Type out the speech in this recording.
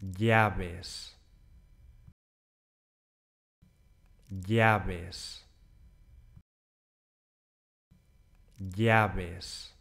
llaves, llaves, llaves.